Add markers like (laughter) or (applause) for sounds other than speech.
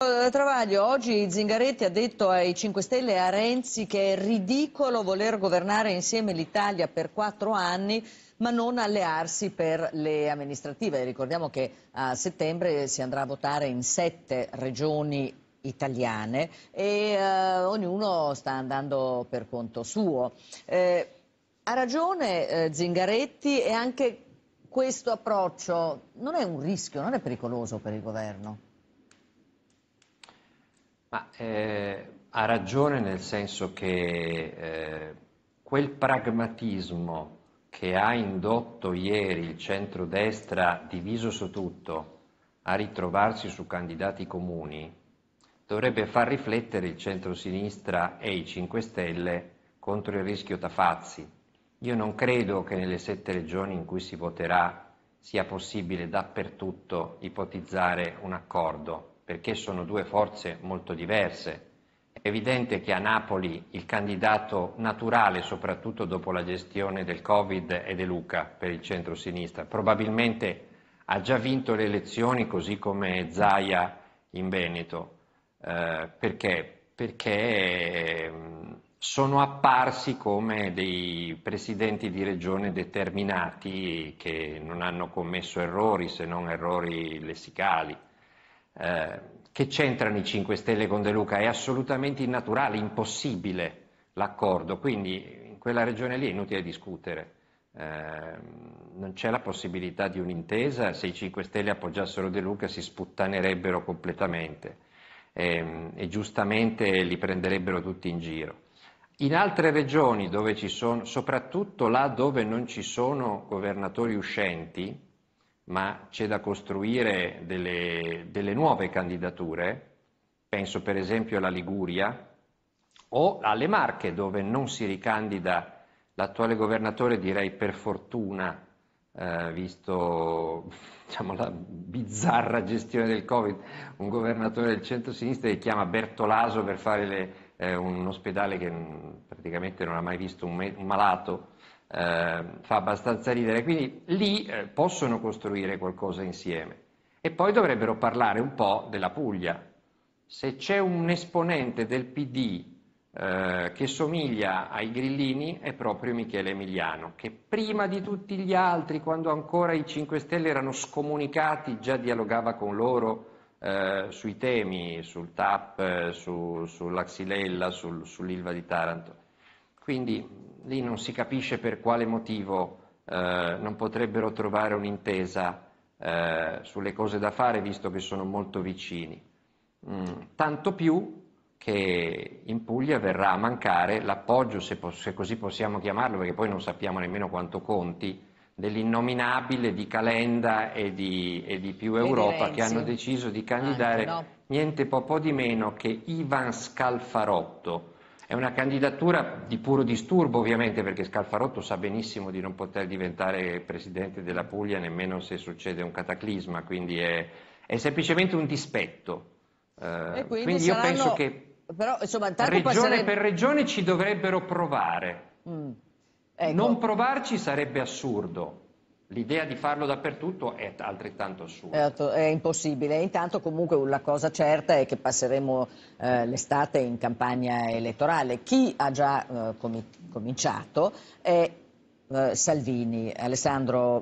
Eh, Travaglio, oggi Zingaretti ha detto ai 5 Stelle e a Renzi che è ridicolo voler governare insieme l'Italia per quattro anni ma non allearsi per le amministrative. Ricordiamo che a settembre si andrà a votare in sette regioni italiane e eh, ognuno sta andando per conto suo. Eh, ha ragione eh, Zingaretti e anche questo approccio non è un rischio, non è pericoloso per il governo. Ma, eh, ha ragione nel senso che eh, quel pragmatismo che ha indotto ieri il centrodestra diviso su tutto a ritrovarsi su candidati comuni dovrebbe far riflettere il centrosinistra e i 5 Stelle contro il rischio Tafazzi. Io non credo che nelle sette regioni in cui si voterà sia possibile dappertutto ipotizzare un accordo perché sono due forze molto diverse. È evidente che a Napoli il candidato naturale, soprattutto dopo la gestione del Covid, è De Luca per il centro-sinistra. Probabilmente ha già vinto le elezioni, così come Zaia in Veneto. Eh, perché? Perché mm, sono apparsi come dei presidenti di regione determinati che non hanno commesso errori, se non errori lessicali. Eh, che c'entrano i 5 Stelle con De Luca? È assolutamente innaturale, impossibile l'accordo, quindi in quella regione lì è inutile discutere. Eh, non c'è la possibilità di un'intesa, se i 5 Stelle appoggiassero De Luca si sputtanerebbero completamente e, ehm, e giustamente li prenderebbero tutti in giro. In altre regioni dove ci sono, soprattutto là dove non ci sono governatori uscenti, ma c'è da costruire delle, delle nuove candidature, penso per esempio alla Liguria o alle Marche dove non si ricandida l'attuale governatore, direi per fortuna, eh, visto (laughs) diciamo, la bizzarra gestione del Covid, un governatore del centro-sinistra che chiama Bertolaso per fare le eh, un ospedale che mm, praticamente non ha mai visto un, me- un malato, eh, fa abbastanza ridere, quindi lì eh, possono costruire qualcosa insieme. E poi dovrebbero parlare un po' della Puglia. Se c'è un esponente del PD eh, che somiglia ai grillini è proprio Michele Emiliano, che prima di tutti gli altri, quando ancora i 5 Stelle erano scomunicati, già dialogava con loro eh, sui temi, sul TAP, eh, su, sulla Xylella, sul, sull'Ilva di Taranto. Quindi lì non si capisce per quale motivo eh, non potrebbero trovare un'intesa eh, sulle cose da fare, visto che sono molto vicini. Mm, tanto più che in Puglia verrà a mancare l'appoggio, se, se, così possiamo chiamarlo, perché poi non sappiamo nemmeno quanto conti, dell'innominabile di Calenda e di, e di Più Europa di che hanno deciso di candidare Anche, no? niente po', po' di meno che Ivan Scalfarotto. È una candidatura di puro disturbo ovviamente perché Scalfarotto sa benissimo di non poter diventare presidente della Puglia nemmeno se succede un cataclisma, quindi è, è semplicemente un dispetto. Eh, quindi, quindi saranno... io penso che però, insomma, regione passerebbe... per regione ci dovrebbero provare. Mm. Ecco. Non provarci sarebbe assurdo. L'idea di farlo dappertutto è altrettanto assurda. Certo, è impossibile. Intanto comunque la cosa certa è che passeremo eh, l'estate in campagna elettorale. Chi ha già eh, com cominciato è eh, Salvini. Alessandro